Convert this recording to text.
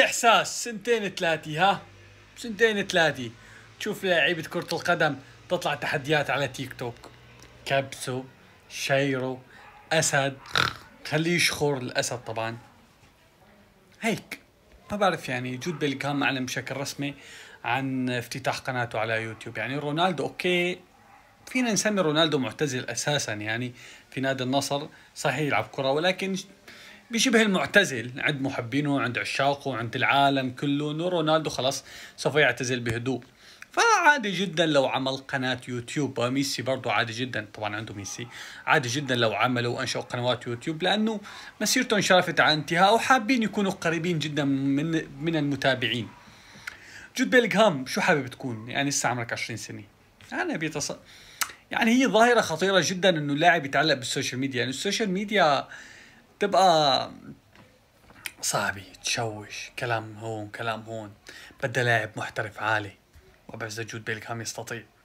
عندي احساس سنتين ثلاثه ها سنتين ثلاثه تشوف لعيبة كره القدم تطلع تحديات على تيك توك كبسه شيره اسد خليه يشخر الاسد طبعا هيك ما بعرف يعني جود بيلينغهام اعلن بشكل رسمي عن افتتاح قناته على يوتيوب يعني رونالدو اوكي فينا نسمي رونالدو معتزل اساسا يعني في نادي النصر صحيح يلعب كره ولكن بشبه المعتزل عند محبينه عند عشاقه عند العالم كله انه رونالدو خلاص سوف يعتزل بهدوء فعادي جدا لو عمل قناة يوتيوب ميسي برضو عادي جدا طبعا عنده ميسي عادي جدا لو عملوا وانشأوا قنوات يوتيوب لأنه مسيرته انشرفت على انتهاء وحابين يكونوا قريبين جدا من من المتابعين جود بيلغهام شو حابب تكون يعني لسه عمرك 20 سنة أنا بيتص يعني هي ظاهرة خطيرة جدا إنه اللاعب يتعلق بالسوشيال ميديا يعني السوشيال ميديا تبقى صعبة تشوش كلام هون كلام هون بدها لاعب محترف عالي وابعز جود بيلك هم يستطيع